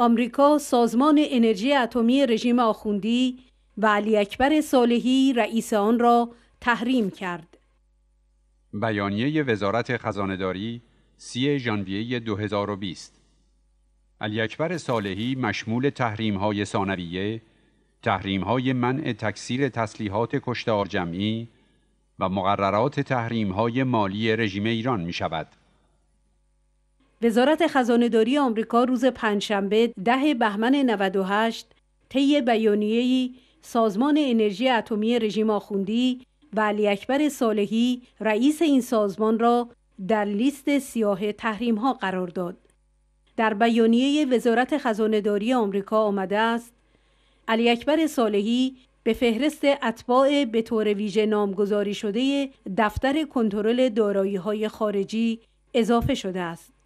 آمریکا سازمان انرژی اتمی رژیم آخوندی و علی اکبر صالحی رئیس آن را تحریم کرد. بیانیه وزارت خزانهداری 3 ژانویه 2020 علی اکبر صالحی مشمول تحریم های ثانویه، تحریم های منع تکثیر تسلیحات کشتار جمعی و مقررات تحریم های مالی رژیم ایران می شود. وزارت خزانه داری آمریکا روز پنجشنبه ده بهمن 98 طی بیانیه‌ای سازمان انرژی اتمی رژیم آخوندی و علی اکبر صالحی رئیس این سازمان را در لیست سیاه تحریم ها قرار داد. در بیانیه وزارت خزانه داری آمریکا آمده است علی اکبر صالحی به فهرست اتباع به طور ویژه نامگذاری شده دفتر کنترل دارایی های خارجی اضافه شده است.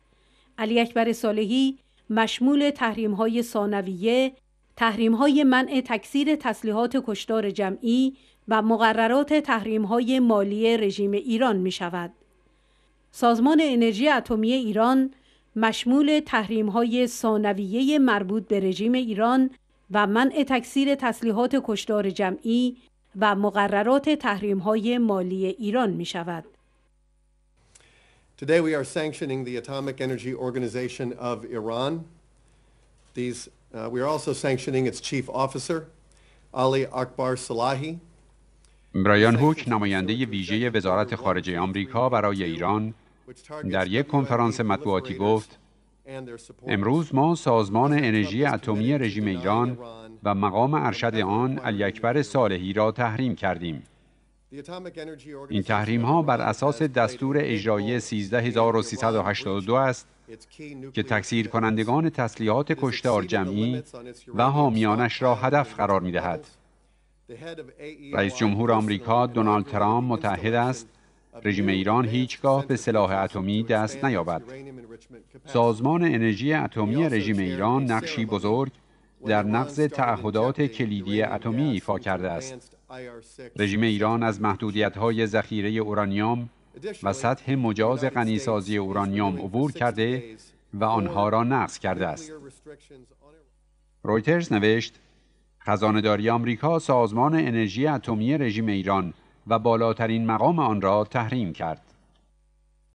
علی اکبر صالحی مشمول تحریم های ثانویه، تحریم های منع تکثیر تسلیحات کشتار جمعی و مقررات تحریم های مالی رژیم ایران می شود. سازمان انرژی اتمی ایران مشمول تحریم های ثانویه مربوط به رژیم ایران و منع تکثیر تسلیحات کشتار جمعی و مقررات تحریم های مالی ایران می شود. Today we are sanctioning the Atomic Energy Organization of Iran. These, uh, we are also sanctioning its chief officer, Ali Akbar Salahi. برایان هوک نماینده ویژه وزارت خارجه آمریکا برای ایران در یک کنفرانس مطبوعاتی گفت امروز ما سازمان انرژی اتمی رژیم ایران و مقام ارشد آن علی اکبر صالحی را تحریم کردیم این تحریم ها بر اساس دستور اجرایی 13382 است که تکثیر کنندگان تسلیحات کشتار جمعی و حامیانش را هدف قرار می دهد. E رئیس جمهور آمریکا دونالد ترامپ متحد است رژیم ایران هیچگاه به سلاح اتمی دست نیابد. سازمان انرژی اتمی رژیم ایران نقشی بزرگ در نقض تعهدات کلیدی اتمی ایفا کرده است. رژیم ایران از های ذخیره اورانیوم و سطح مجاز غنیسازی اورانیوم عبور کرده و آنها را نقض کرده است. رویترز نوشت خزانداری آمریکا سازمان انرژی اتمی رژیم ایران و بالاترین مقام آن را تحریم کرد.